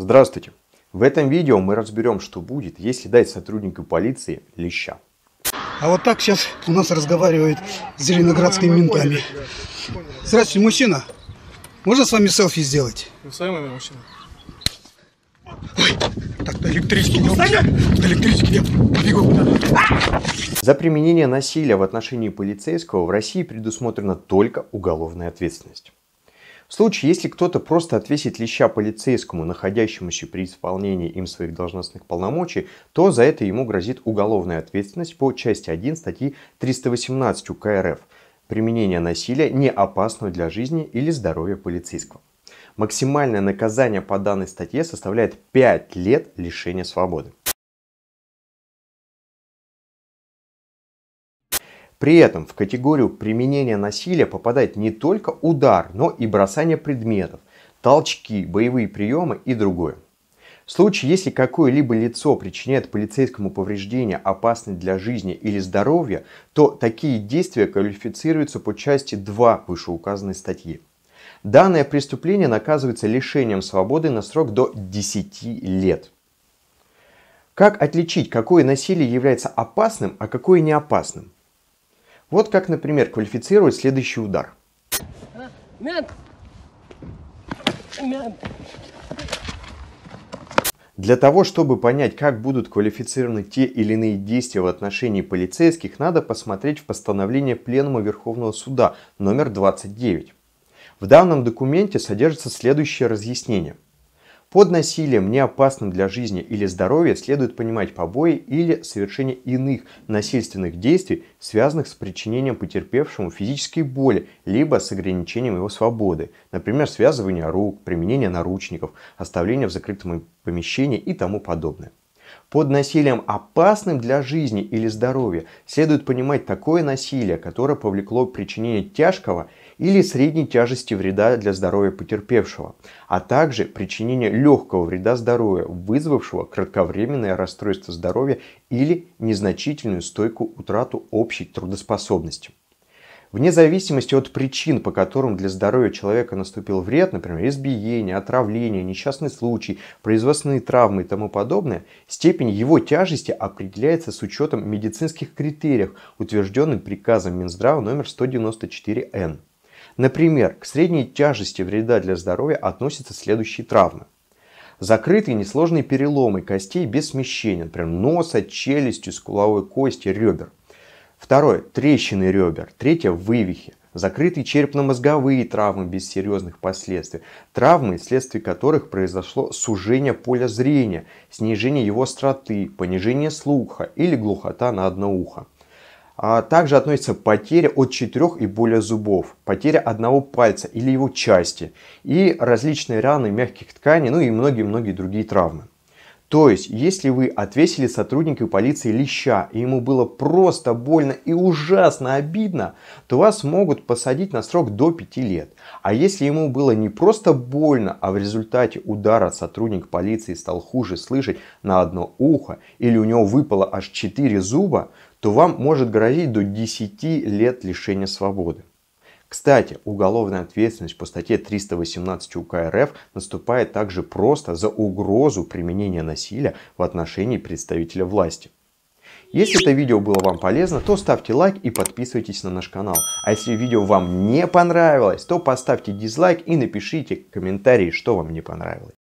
Здравствуйте! В этом видео мы разберем, что будет, если дать сотруднику полиции леща. А вот так сейчас у нас разговаривает с зеленоградскими ментами. Здравствуйте, мужчина. Можно с вами селфи сделать? Вы ну, с вами мужчина. Ой, так, до электрички не До электрички я побегу. За применение насилия в отношении полицейского в России предусмотрена только уголовная ответственность. В случае, если кто-то просто отвесит леща полицейскому, находящемуся при исполнении им своих должностных полномочий, то за это ему грозит уголовная ответственность по части 1 статьи 318 УК РФ «Применение насилия, не опасного для жизни или здоровья полицейского». Максимальное наказание по данной статье составляет 5 лет лишения свободы. При этом в категорию применения насилия попадает не только удар, но и бросание предметов, толчки, боевые приемы и другое. В случае, если какое-либо лицо причиняет полицейскому повреждения, опасные для жизни или здоровья, то такие действия квалифицируются по части 2 вышеуказанной статьи. Данное преступление наказывается лишением свободы на срок до 10 лет. Как отличить, какое насилие является опасным, а какое не опасным? Вот как, например, квалифицировать следующий удар. Для того, чтобы понять, как будут квалифицированы те или иные действия в отношении полицейских, надо посмотреть в постановление Пленума Верховного Суда номер 29. В данном документе содержится следующее разъяснение – под насилием, не опасным для жизни или здоровья, следует понимать побои или совершение иных насильственных действий, связанных с причинением потерпевшему физической боли, либо с ограничением его свободы, например, связывание рук, применение наручников, оставление в закрытом помещении и тому подобное. Под насилием, опасным для жизни или здоровья, следует понимать такое насилие, которое повлекло причинение тяжкого или средней тяжести вреда для здоровья потерпевшего, а также причинение легкого вреда здоровья, вызвавшего кратковременное расстройство здоровья или незначительную стойкую утрату общей трудоспособности. Вне зависимости от причин, по которым для здоровья человека наступил вред, например, избиение, отравление, несчастный случай, производственные травмы и тому подобное, степень его тяжести определяется с учетом медицинских критериев, утвержденных приказом Минздрава номер 194Н. Например, к средней тяжести вреда для здоровья относятся следующие травмы. Закрытые несложные переломы костей без смещения, например, носа, челюсти, скуловой кости, ребер. Второе – трещины ребер. Третье – вывихи. Закрытые черепно-мозговые травмы без серьезных последствий. Травмы, вследствие которых произошло сужение поля зрения, снижение его остроты, понижение слуха или глухота на одно ухо. А также относится потеря от четырех и более зубов, потеря одного пальца или его части и различные раны мягких тканей, ну и многие-многие другие травмы. То есть, если вы отвесили сотруднику полиции леща, и ему было просто больно и ужасно обидно, то вас могут посадить на срок до 5 лет. А если ему было не просто больно, а в результате удара сотрудник полиции стал хуже слышать на одно ухо, или у него выпало аж 4 зуба, то вам может грозить до 10 лет лишения свободы. Кстати, уголовная ответственность по статье 318 УК РФ наступает также просто за угрозу применения насилия в отношении представителя власти. Если это видео было вам полезно, то ставьте лайк и подписывайтесь на наш канал. А если видео вам не понравилось, то поставьте дизлайк и напишите комментарий, что вам не понравилось.